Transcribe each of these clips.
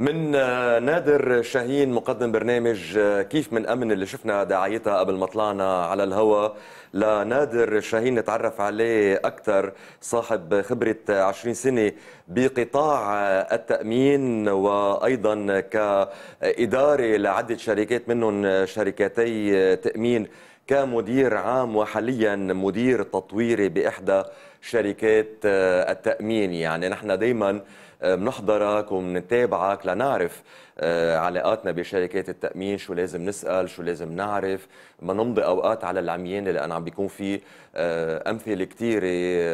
من آه، نادر شاهين مقدم برنامج آه، كيف من أمن اللي شفنا دعايتها قبل ما طلعنا على الهواء لنادر شاهين نتعرف عليه أكثر صاحب خبرة 20 سنة بقطاع آه، التأمين وأيضا كاداري لعدة شركات منهم شركتي تأمين كمدير عام وحاليا مدير تطويري بإحدى شركات آه، التأمين يعني نحن دايما آه، بنحضرك وبنتابعك لنعرف آه، علاقاتنا بشركات التأمين شو لازم نسأل شو لازم نعرف ما نمضي أوقات على العميان لأن عم بيكون في أمثلة كثيرة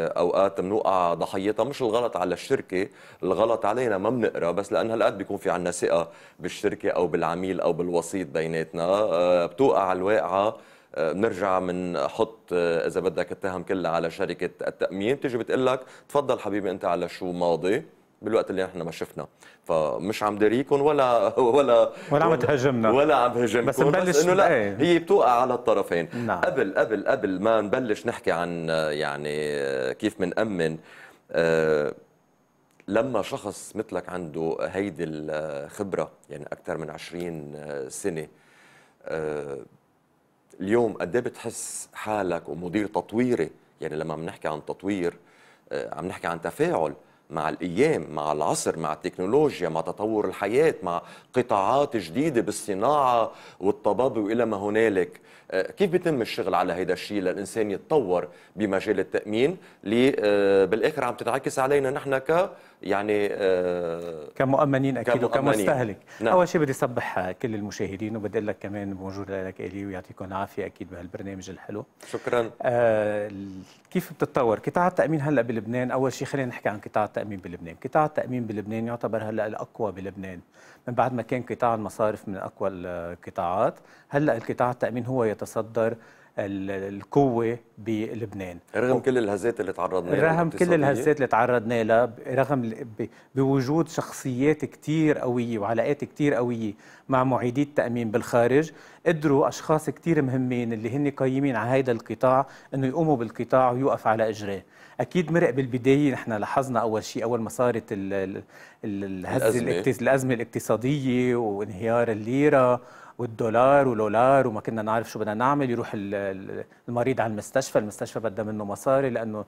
أوقات بنوقع ضحيتها مش الغلط على الشركة الغلط علينا ما بنقرا بس لأن هالقد بيكون في عنا ثقة بالشركة أو بالعميل أو بالوسيط بيناتنا بتوقع الواقعة بنرجع بنحط آه، اذا بدك التهم كلها على شركه التامين بتيجي بتقول لك تفضل حبيبي انت على شو ماضي بالوقت اللي نحن ما شفنا فمش عم داريكم ولا ولا ولا عم تهاجمنا ولا عم هاجمكم بس نبلش انه لا إيه. هي بتوقع على الطرفين نعم. قبل قبل قبل ما نبلش نحكي عن آه، يعني آه، كيف بنأمن لما شخص مثلك عنده هيدي الخبره يعني اكثر من 20 سنه اليوم قد إيه بتحس حالك ومدير تطويري يعني لما بنحكي عن تطوير آه، عم نحكي عن تفاعل مع الايام مع العصر مع التكنولوجيا مع تطور الحياه مع قطاعات جديده بالصناعه والطبابه والى ما هنالك آه، كيف بيتم الشغل على هذا الشيء للانسان يتطور بمجال التامين اللي آه، بالاخر عم تنعكس علينا نحن ك يعني آه، كمؤمنين اكيد كمؤمنين. وكمستهلك نعم. اول شيء بدي صبح كل المشاهدين وبدي لك كمان بونجور لك الي ويعطيكم العافيه اكيد بهالبرنامج الحلو شكرا آه كيف بتتطور قطاع التامين هلا بلبنان اول شيء خلينا نحكي عن قطاع التامين بلبنان قطاع التامين بلبنان يعتبر هلا الاقوى بلبنان من بعد ما كان قطاع المصارف من اقوى القطاعات هلا القطاع التامين هو يتصدر القوه بلبنان رغم كل الهزات اللي تعرضنا لها رغم كل الهزات اللي تعرضنا لها رغم بوجود شخصيات كثير قويه وعلاقات كثير قويه مع معيدي التامين بالخارج قدروا اشخاص كثير مهمين اللي هن قايمين على هذا القطاع انه يقوموا بالقطاع ويوقف على اجره اكيد مرق بالبدايه نحن لاحظنا اول شيء اول ما صارت الهزه الازمه الاقتصاديه وانهيار الليره والدولار ولولار وما كنا نعرف شو بدنا نعمل يروح المريض على المستشفى المستشفى بدها منه مصاري لانه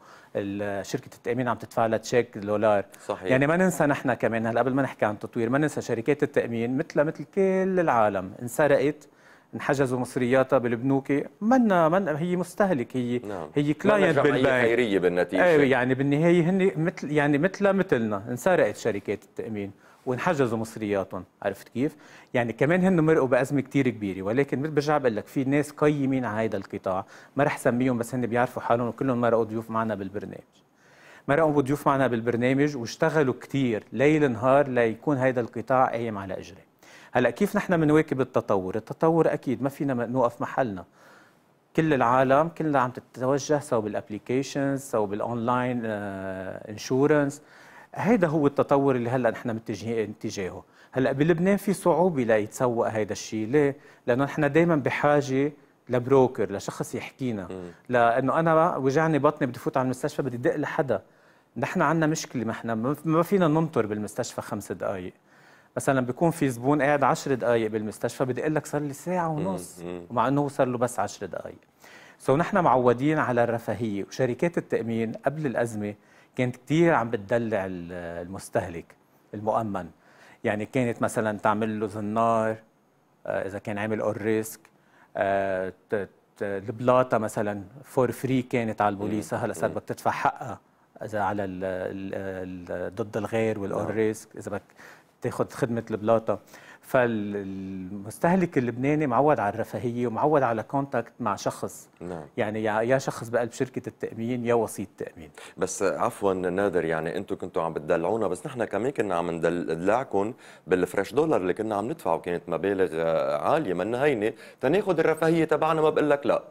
شركه التامين عم تدفع لها تشيك دولار صحيح. يعني ما ننسى نحن كمان هلا قبل ما نحكي عن التطوير ما ننسى شركات التامين مثلها مثل كل العالم انسرقت انحجزوا مصرياتها بالبنوك منا من هي مستهلك هي نعم. هي كلاينت بالبنك خيريه بالنتيجه أيوة يعني بالنهايه هن مثل يعني مثلها مثلنا انسرقت شركات التامين وانحجزوا مصرياتهم عرفت كيف يعني كمان هن مرقوا بازمه كتير كبيره ولكن مثل برجع بقول لك في ناس قيمين على هذا القطاع ما رح سميهم بس هن بيعرفوا حالهم وكلهم مرقوا ضيوف معنا بالبرنامج مرقوا ضيوف معنا بالبرنامج واشتغلوا كتير ليل نهار ليكون هذا القطاع قايم على اجره هلا كيف نحن بنواكب التطور التطور اكيد ما فينا نوقف محلنا كل العالم كلها عم تتوجه سواء بالابلكيشنز سواء بالاونلاين انشورنس آه، هيدا هو التطور اللي هلا نحن متجهين اتجاهه هلا بلبنان في صعوبه ليتسوق هيدا الشيء ليه لانه نحن دائما بحاجه لبروكر لشخص يحكينا لانه انا وجعني بطني بدي فوت على المستشفى بدي دق لحدا نحن عندنا مشكله ما احنا ما فينا ننطر بالمستشفى خمس دقائق مثلا بيكون في زبون قاعد 10 دقائق بالمستشفى بدي اقول لك صار لي ساعه ونص م. م. ومع انه صار له بس 10 دقائق سو نحن معودين على الرفاهيه وشركات التامين قبل الازمه كانت كثير عم بتدلع المستهلك المؤمن يعني كانت مثلا تعمل له زنار آه، اذا كان عامل اور ريسك آه، البلاطه مثلا فور فري كانت على البوليس هلا صار بدك تدفع حقها اذا على ضد الغير والاور آه. ريسك اذا بدك تاخذ خدمه البلاطه فالمستهلك اللبناني معود على الرفاهيه ومعود على كونتاكت مع شخص نعم. يعني يا شخص بقلب شركه التامين يا وسيط تامين بس عفوا نادر يعني انتم كنتوا عم بتدلعونا بس نحن كمان كنا عم ندلعكم بالفريش دولار اللي كنا عم ندفعه كانت مبالغ عاليه من هينه تناخذ الرفاهيه تبعنا ما بقول لك لا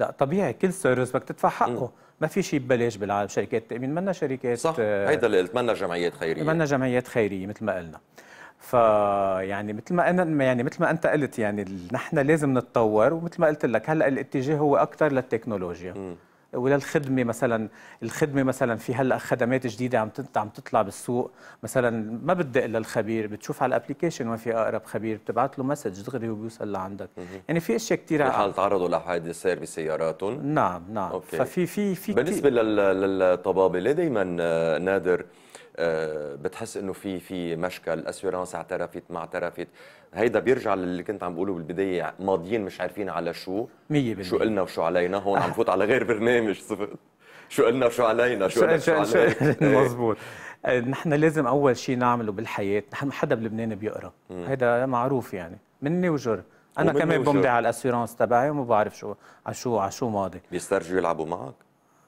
لا طبيعي كل سيرفيس بدك تدفع حقه م. ما في شيء ببلاش بالعالم شركات التامين منا شركات صح آه، هيدا اللي قلت منا جمعيات خيريه منا جمعيات خيريه مثل ما قلنا فيعني مثل ما انا يعني مثل ما انت قلت يعني نحن لازم نتطور ومثل ما قلت لك هلا الاتجاه هو اكثر للتكنولوجيا م. وللخدمه مثلا الخدمه مثلا في هلا خدمات جديده عم عم تطلع بالسوق مثلا ما الا للخبير بتشوف على الابلكيشن وين في اقرب خبير بتبعت له مسج دغري وبيوصل لعندك يعني في اشياء كثير حال تعرضوا سير بسياراتهم نعم نعم أوكي. ففي في في بالنسبه للطبابه ليه دائما آه، نادر آه، بتحس انه في في مشكل اسيورانس اعترفت ما اعترفت هيدا بيرجع للي كنت عم بقوله بالبدايه ماضيين مش عارفين على شو 100% شو قلنا وشو علينا هون عم فوت على غير برنامج صفر شو قلنا وشو علينا شو قلنا وشو علينا إيه. مزبوط آه، نحن لازم اول شيء نعمله بالحياه نحن حدا بلبنان بيقرا هيدا معروف يعني مني وجر انا كمان بمضي على الاسيورانس تبعي وما بعرف شو على شو على شو ماضي بيسترجوا يلعبوا معك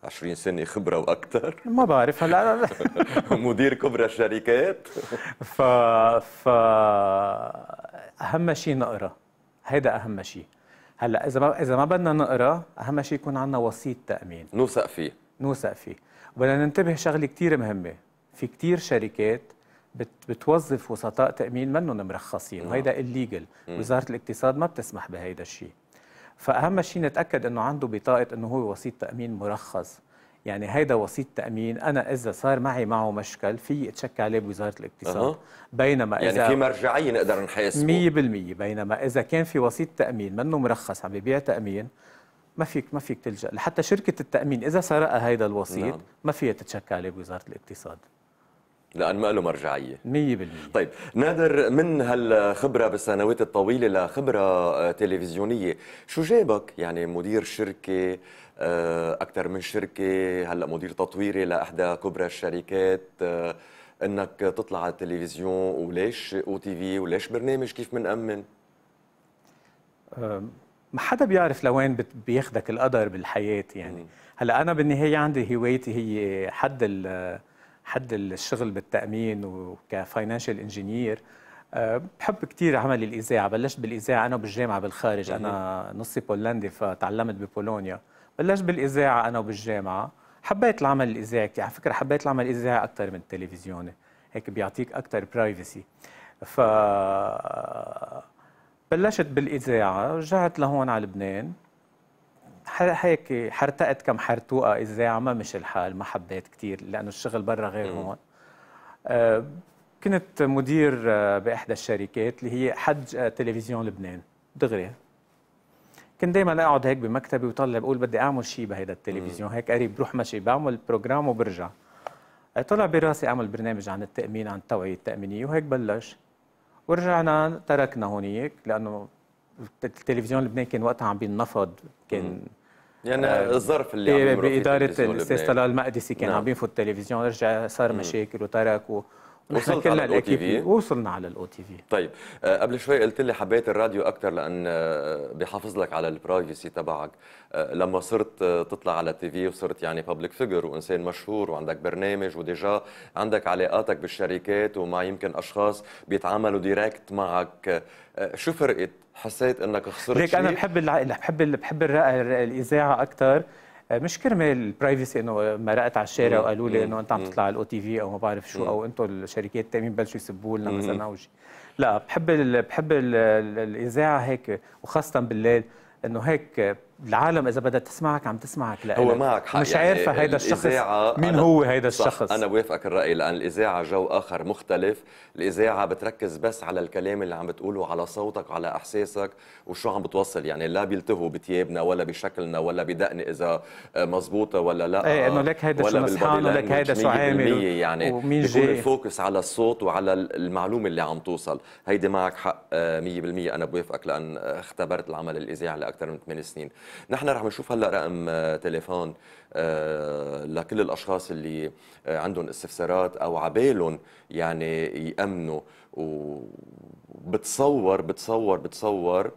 20 سنه خبره واكثر ما بعرف هلا مدير كبرى الشركات ف ف اهم شيء نقرا هيدا اهم شيء هلا اذا ما اذا ما بدنا نقرا اهم شيء يكون عندنا وسيط تامين نوثق فيه نوثق فيه وبدنا ننتبه شغله كثير مهمه في كثير شركات بتوظف وسطاء تامين منهم مرخصين نعم. وهيدا الليجل وزاره الاقتصاد ما بتسمح بهيدا الشيء فاهم شيء نتاكد انه عنده بطاقه انه هو وسيط تامين مرخص يعني هيدا وسيط تامين انا اذا صار معي معه مشكل في اتشكى عليه بوزاره الاقتصاد أه. بينما يعني اذا يعني في مرجعيه نقدر نحاسبه 100% بينما اذا كان في وسيط تامين منه مرخص عم يبيع تامين ما فيك ما فيك تلجا لحتى شركه التامين اذا سرقها هيدا الوسيط نعم. ما فيها تتشكى عليه بوزاره الاقتصاد لان ما له مرجعيه 100% طيب نادر من هالخبره بالسنوات الطويله لخبره آه، تلفزيونيه شو جابك يعني مدير شركه آه، اكثر من شركه هلا مدير تطويري لاحدى كبرى الشركات آه، انك تطلع على التلفزيون وليش او تي في وليش برنامج كيف منأمن ما حدا بيعرف لوين بياخذك القدر بالحياه يعني هلا انا بالنهايه عندي هوايتي هي حد ال حد الشغل بالتامين وكفاينانشال انجينير آه، بحب كثير عمل الاذاعه بلشت بالاذاعه انا بالجامعه بالخارج انا نصي بولندي فتعلمت ببولونيا بلشت بالاذاعه انا وبالجامعه حبيت العمل الاذاعي على فكره حبيت العمل الاذاعي اكثر من التلفزيوني هيك بيعطيك اكثر برايفسي ف بلشت بالاذاعه رجعت لهون على لبنان هيك حرتقت كم حرتوقه اذاعه ما مشي الحال ما حبيت كثير لانه الشغل برا غير هون آه، كنت مدير آه، باحدى الشركات اللي هي حج آه، تلفزيون لبنان دغري كنت دائما اقعد هيك بمكتبي وطلع بقول بدي اعمل شيء بهيدا التلفزيون هيك قريب بروح مشي بعمل بروجرام وبرجع طلع براسي اعمل برنامج عن التامين عن التوعيه التامينيه وهيك بلش ورجعنا تركنا هونيك لانه التلفزيون اللبناني كان وقتها عم بينفض كان يعني آه الظرف اللي عم باداره الاستاذ طلال المقدسي كان نعم. عم بينفض التلفزيون رجع صار مشاكل وترك و... وصلت على الاو تي في وصلنا على الاو تي في طيب آه، قبل شوي قلت لي حبيت الراديو اكثر لان آه، بحافظ لك على البرايفسي تبعك آه، لما صرت تطلع على التي في وصرت يعني بابليك فيجر وانسان مشهور وعندك برنامج وديجا عندك علاقاتك بالشركات ومع يمكن اشخاص بيتعاملوا ديركت معك شو فرقت حسيت انك خسرت ليك انا بحب الع... بحب ال... بحب الاذاعه اكثر مش كرمال البرايفسي انه مرقت على الشارع وقالوا لي انه انت عم تطلع على الاو تي في او ما بعرف شو او انتم الشركات التامين بلشوا يسبوا لنا مثلا او شيء لا بحب الـ بحب الاذاعه هيك وخاصه بالليل انه هيك العالم اذا بدها تسمعك عم تسمعك لا هو معك حق مش يعني عارفه هيدا الشخص مين هو هيدا الشخص انا بوافقك الراي لان الاذاعه جو اخر مختلف الاذاعه بتركز بس على الكلام اللي عم بتقوله على صوتك وعلى احساسك وشو عم بتوصل يعني لا بيلتهوا بثيابنا ولا بشكلنا ولا بدقن اذا آه، مزبوطه ولا لا ايه انه لك هيدا شو مسحان ولك هيدا شو عامل يعني ومين جاي الفوكس على الصوت وعلى المعلومه اللي عم توصل هيدي معك حق 100% آه، انا بوافقك لان اختبرت العمل الاذاعي لاكثر من 8 سنين نحن رح نشوف هلا رقم آه، تليفون آه، لكل الاشخاص اللي آه، عندهم استفسارات او عبالهم يعني يامنوا وبتصور بتصور بتصور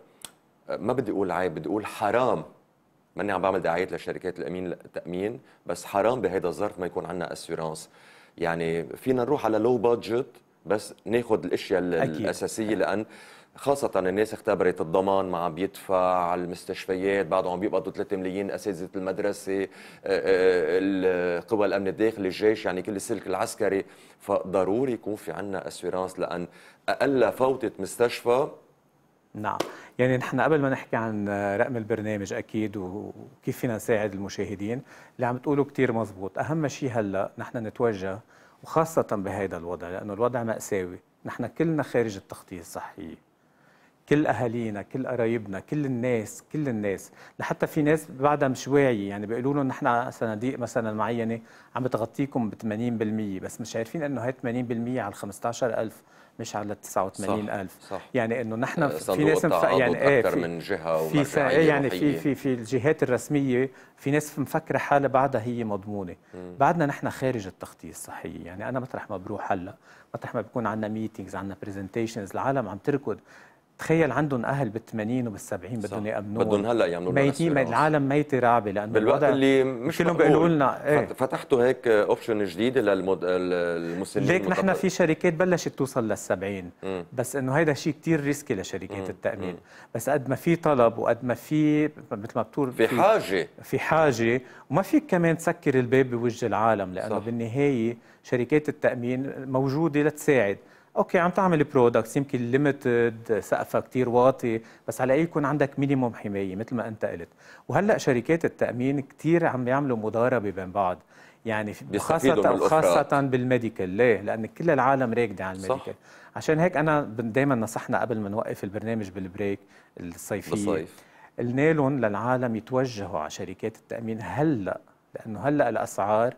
ما بدي اقول عيب بدي اقول حرام ماني عم بعمل دعايات لشركات الامين التامين بس حرام بهيدا الظرف ما يكون عندنا اسيورانس يعني فينا نروح على لو بادجت بس ناخذ الاشياء أكيد. الاساسيه لان خاصة الناس اختبرت الضمان ما عم بيدفع المستشفيات بعدهم عم بيقبضوا 3 ملايين أساتذة المدرسة آه، آه، قوى الأمن الداخلي الجيش يعني كل السلك العسكري فضروري يكون في عنا أسيرانس لأن أقل فوتة مستشفى نعم يعني نحن قبل ما نحكي عن رقم البرنامج اكيد وكيف فينا نساعد المشاهدين اللي عم تقوله كثير مزبوط اهم شيء هلا نحن نتوجه وخاصه بهذا الوضع لانه الوضع ماساوي نحن كلنا خارج التغطيه الصحيه كل اهالينا كل قرايبنا كل الناس كل الناس لحتى في ناس بعدها مش واعي يعني بيقولوا لهم نحن صناديق مثلا معينه عم بتغطيكم ب 80% بس مش عارفين انه هي 80% على ال 15000 مش على 89000 صح, صح يعني انه نحن آه، في ناس يعني ايه اكثر من جهه في يعني في في في الجهات الرسميه في ناس مفكره حالها بعدها هي مضمونه مم. بعدنا نحن خارج التغطيه الصحيه يعني انا مطرح ما بروح هلا مطرح ما بكون عندنا ميتينجز عندنا برزنتيشنز العالم عم تركض تخيل عندهم اهل بال80 وبال70 بدهم يامنوا بدهم هلا يامنوا ميتين العالم ميته رعبه لانه بالوقت اللي مش كلهم بيقولوا لنا ايه؟ فتحتوا هيك اوبشن جديد للمد... للمسلمين ليك نحن في شركات بلشت توصل لل70 بس انه هيدا شيء كثير ريسكي لشركات مم. التامين مم. بس قد ما في طلب وقد ما في مثل ما بتقول في, في حاجه في حاجه وما فيك كمان تسكر الباب بوجه العالم لانه صح. بالنهايه شركات التامين موجوده لتساعد اوكي عم تعمل برودكتس يمكن ليمتد سقفها كثير واطي بس على الاقل إيه يكون عندك مينيموم حمايه مثل ما انت قلت وهلا شركات التامين كثير عم يعملوا مضاربه بين بعض يعني خاصة خاصة بالميديكال ليه؟ لأن كل العالم راكدة على الميديكال صح. عشان هيك أنا دايما نصحنا قبل ما نوقف البرنامج بالبريك الصيفية بالصيف. قلنا لهم للعالم يتوجهوا على شركات التأمين هلأ لأنه هلأ الأسعار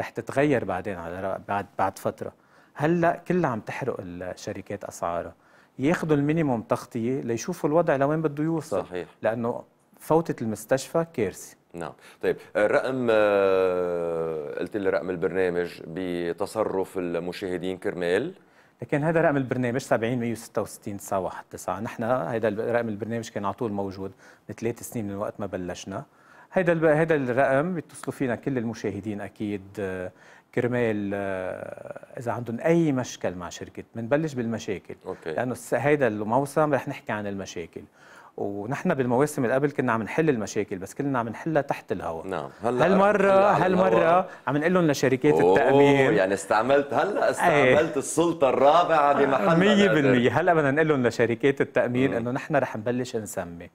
رح تتغير بعدين على بعد بعد فترة هلا كلها عم تحرق الشركات اسعارها ياخذوا المينيموم تغطيه ليشوفوا الوضع لوين بده يوصل صحيح لانه فوتة المستشفى كارثه نعم طيب الرقم آه، آه، قلت لي رقم البرنامج بتصرف المشاهدين كرمال لكن هذا رقم البرنامج 70 166 تساوى 9 نحن هذا رقم البرنامج كان على طول موجود من ثلاث سنين من وقت ما بلشنا هذا هذا الرقم بيتصلوا فينا كل المشاهدين اكيد آه، كرمال آه، اذا عندهم اي مشكل مع شركه بنبلش بالمشاكل أوكي. لانه هيدا الموسم رح نحكي عن المشاكل ونحن بالمواسم اللي قبل كنا عم نحل المشاكل بس كنا عم نحلها تحت الهواء نعم هلا هالمره هالمره عم نقول لهم لشركات التامين يعني استعملت هلا إيه. استعملت أيه. السلطه الرابعه بمحل 100% هلا بدنا نقول لهم لشركات التامين انه نحن رح نبلش نسمي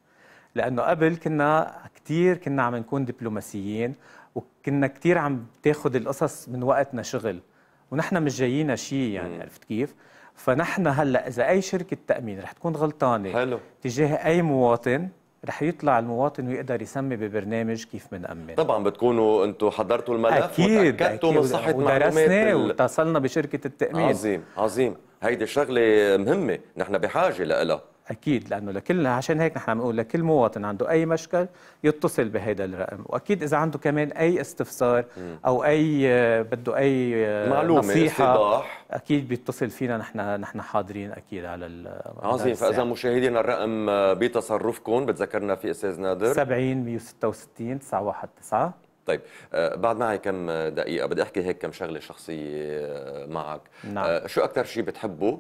لانه قبل كنا كثير كنا عم نكون دبلوماسيين وكنا كثير عم تاخذ القصص من وقتنا شغل ونحن مش جايينا شيء يعني عرفت كيف؟ فنحن هلا اذا اي شركه تامين رح تكون غلطانه حلو. تجاه اي مواطن رح يطلع المواطن ويقدر يسمي ببرنامج كيف بنأمن طبعا بتكونوا انتم حضرتوا الملف أكيد وتأكدتوا أكيد من صحة معلومات واتصلنا بشركة التأمين عظيم عظيم هيدي شغلة مهمة نحن بحاجة لها اكيد لانه لكل عشان هيك نحن بنقول لكل مواطن عنده اي مشكل يتصل بهذا الرقم واكيد اذا عنده كمان اي استفسار او اي آه، بده اي آه، معلومه نصيحه استضاح. اكيد بيتصل فينا نحن نحن حاضرين اكيد على عظيم فاذا مشاهدينا الرقم آه، بتصرفكم بتذكرنا في استاذ نادر 70 166 919 طيب بعد معي كم دقيقه بدي احكي هيك كم شغله شخصيه معك نعم. شو اكثر شيء بتحبه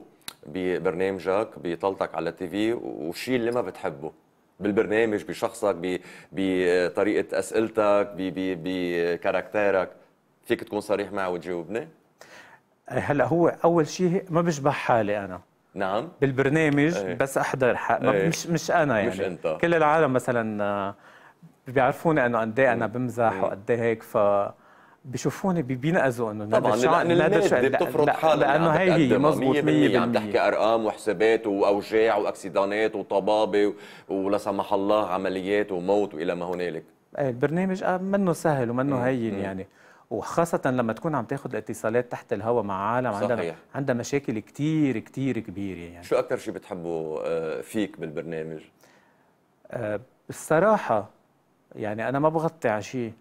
ببرنامجك بطلتك على التي في والشيء اللي ما بتحبه بالبرنامج بشخصك بطريقه اسئلتك بكاركتيرك فيك تكون صريح معي وتجاوبني إيه، هلا هو اول شيء ما بشبه حالي انا نعم بالبرنامج ايه. بس احضر حق ايه. مش مش انا يعني مش انت. كل العالم مثلا آه، بيعرفوني انه قد ايه انا بمزح وقد ايه هيك ف بيشوفوني بينقزوا انه طبعا شع... لان النادي بتفرض حالها لانه يعني هي هي مزبوط 100% يعني عم تحكي ارقام وحسابات واوجاع واكسيدانات وطبابه ولا سمح الله عمليات وموت والى ما هنالك ايه البرنامج آه، منه سهل ومنه هين يعني وخاصة لما تكون عم تاخذ الاتصالات تحت الهواء مع عالم عندها عندها مشاكل كثير كثير كبيرة يعني شو أكثر شيء بتحبه آه، فيك بالبرنامج؟ آه، الصراحة يعني انا ما بغطي على شيء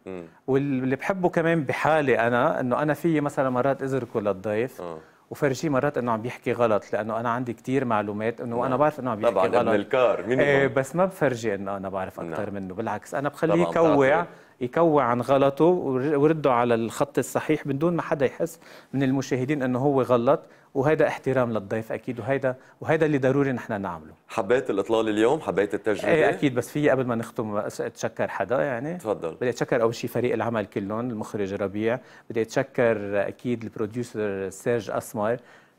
واللي بحبه كمان بحالي انا انه انا فيي مثلا مرات اذركه للضيف أه. وفرجيه مرات انه عم بيحكي غلط لانه انا عندي كثير معلومات انه آه. انا نعم. بعرف انه عم بيحكي طبعا غلط طبعا ابن الكار مين إيه بس ما بفرجي انه انا بعرف اكثر نعم. منه بالعكس انا بخليه يكوع يكوع عن غلطه ورده على الخط الصحيح من دون ما حدا يحس من المشاهدين انه هو غلط وهذا احترام للضيف اكيد وهذا وهذا اللي ضروري نحن نعمله حبيت الاطلال اليوم حبيت التجربه ايه اكيد بس في قبل ما نختم اتشكر حدا يعني تفضل بدي اتشكر اول شيء فريق العمل كلهم المخرج ربيع بدي اتشكر اكيد البروديوسر سيرج اسمر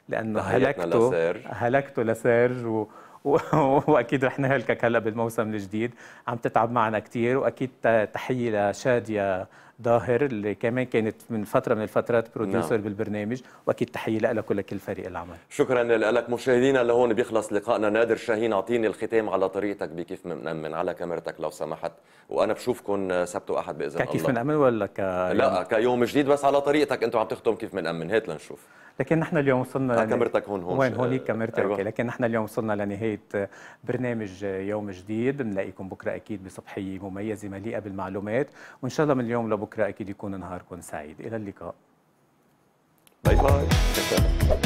لانه هلكته لسير. هلكته لسيرج و... واكيد رح نهلكك هلا بالموسم الجديد عم تتعب معنا كثير واكيد تحيه لشاديه ظاهر اللي كمان كانت من فتره من الفترات بروديوسر نعم. بالبرنامج واكيد تحيه لك ولكل فريق العمل شكرا لك مشاهدينا لهون بيخلص لقائنا نادر شاهين اعطيني الختام على طريقتك بكيف منأمن على كاميرتك لو سمحت وانا بشوفكم سبت واحد باذن الله كيف امن ولا ك لا كيوم جديد بس على طريقتك انتم عم تختم كيف امن هات لنشوف لكن نحن اليوم وصلنا آه كاميرتك هون هون وين هونيك كاميرتك أيوة. لكن نحن اليوم وصلنا لنهايه برنامج يوم جديد بنلاقيكم بكره اكيد بصبحيه مميزه مليئه بالمعلومات وان شاء الله من اليوم لبكره بكره اكيد يكون نهاركم سعيد الى اللقاء باي باي